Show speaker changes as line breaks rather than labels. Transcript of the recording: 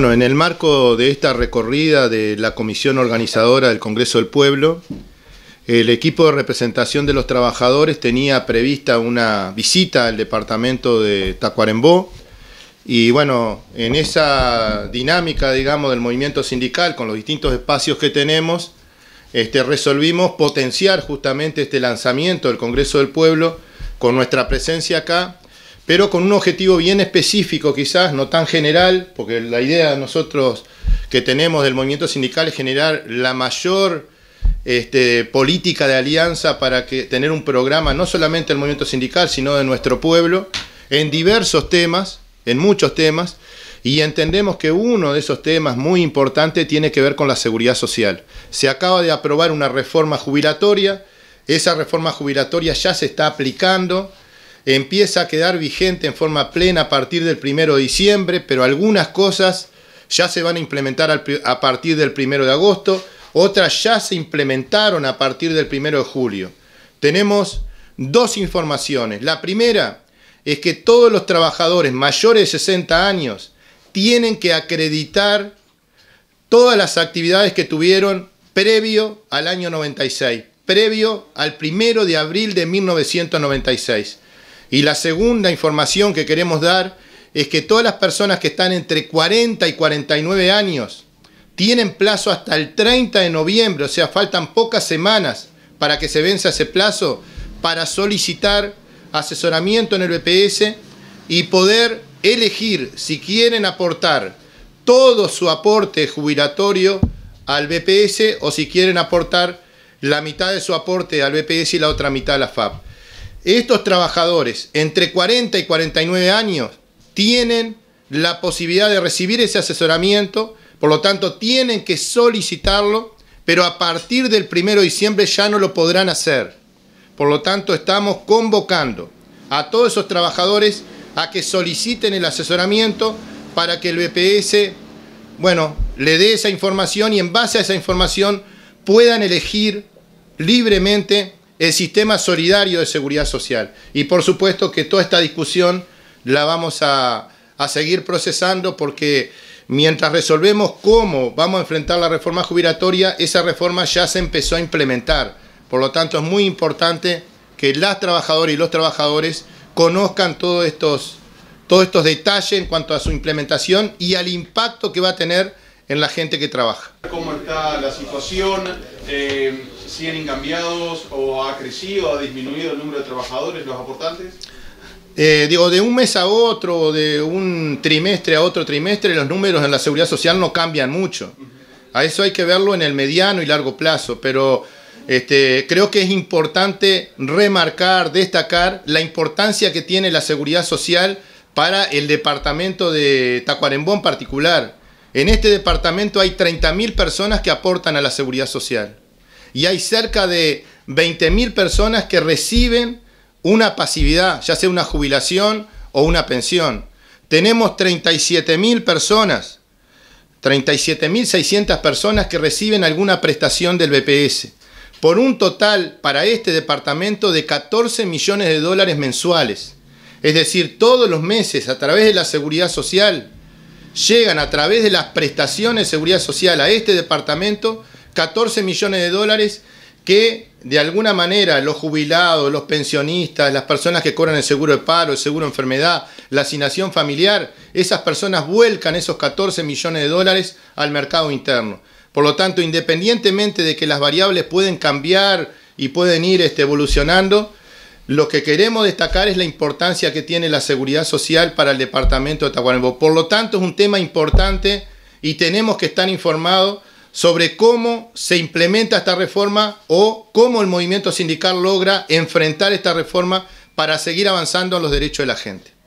Bueno, en el marco de esta recorrida de la comisión organizadora del Congreso del Pueblo, el equipo de representación de los trabajadores tenía prevista una visita al departamento de Tacuarembó y bueno, en esa dinámica, digamos, del movimiento sindical con los distintos espacios que tenemos, este, resolvimos potenciar justamente este lanzamiento del Congreso del Pueblo con nuestra presencia acá pero con un objetivo bien específico quizás, no tan general, porque la idea nosotros que tenemos del movimiento sindical es generar la mayor este, política de alianza para que, tener un programa no solamente del movimiento sindical, sino de nuestro pueblo, en diversos temas, en muchos temas, y entendemos que uno de esos temas muy importante tiene que ver con la seguridad social. Se acaba de aprobar una reforma jubilatoria, esa reforma jubilatoria ya se está aplicando, empieza a quedar vigente en forma plena a partir del 1 de diciembre, pero algunas cosas ya se van a implementar a partir del 1 de agosto, otras ya se implementaron a partir del 1 de julio. Tenemos dos informaciones. La primera es que todos los trabajadores mayores de 60 años tienen que acreditar todas las actividades que tuvieron previo al año 96, previo al 1 de abril de 1996. Y la segunda información que queremos dar es que todas las personas que están entre 40 y 49 años tienen plazo hasta el 30 de noviembre, o sea, faltan pocas semanas para que se vence ese plazo para solicitar asesoramiento en el BPS y poder elegir si quieren aportar todo su aporte jubilatorio al BPS o si quieren aportar la mitad de su aporte al BPS y la otra mitad a la FAP. Estos trabajadores entre 40 y 49 años tienen la posibilidad de recibir ese asesoramiento, por lo tanto tienen que solicitarlo, pero a partir del 1 de diciembre ya no lo podrán hacer. Por lo tanto estamos convocando a todos esos trabajadores a que soliciten el asesoramiento para que el BPS, bueno, le dé esa información y en base a esa información puedan elegir libremente el sistema solidario de seguridad social. Y por supuesto que toda esta discusión la vamos a, seguir procesando porque mientras resolvemos cómo vamos a enfrentar la reforma jubilatoria, esa reforma ya se empezó a implementar. Por lo tanto, es muy importante que las trabajadoras y los trabajadores conozcan todos estos, todos estos detalles en cuanto a su implementación y al impacto que va a tener en la gente que trabaja. ¿Cómo está la situación? Eh, ¿Siguen cambiados o ha crecido, o ha disminuido el número de trabajadores, los aportantes? Eh, digo, de un mes a otro, de un trimestre a otro trimestre, los números en la seguridad social no cambian mucho. A eso hay que verlo en el mediano y largo plazo, pero este, creo que es importante remarcar, destacar la importancia que tiene la seguridad social para el departamento de Tacuarembó en particular. En este departamento hay 30.000 personas que aportan a la seguridad social y hay cerca de 20.000 personas que reciben una pasividad, ya sea una jubilación o una pensión. Tenemos 37.000 personas, 37.600 personas que reciben alguna prestación del BPS, por un total para este departamento de 14 millones de dólares mensuales. Es decir, todos los meses a través de la seguridad social llegan a través de las prestaciones de seguridad social a este departamento 14 millones de dólares que de alguna manera los jubilados, los pensionistas, las personas que cobran el seguro de paro, el seguro de enfermedad, la asignación familiar, esas personas vuelcan esos 14 millones de dólares al mercado interno. Por lo tanto, independientemente de que las variables pueden cambiar y pueden ir este, evolucionando, lo que queremos destacar es la importancia que tiene la seguridad social para el departamento de Tacuarembó. Por lo tanto, es un tema importante y tenemos que estar informados sobre cómo se implementa esta reforma o cómo el movimiento sindical logra enfrentar esta reforma para seguir avanzando en los derechos de la gente.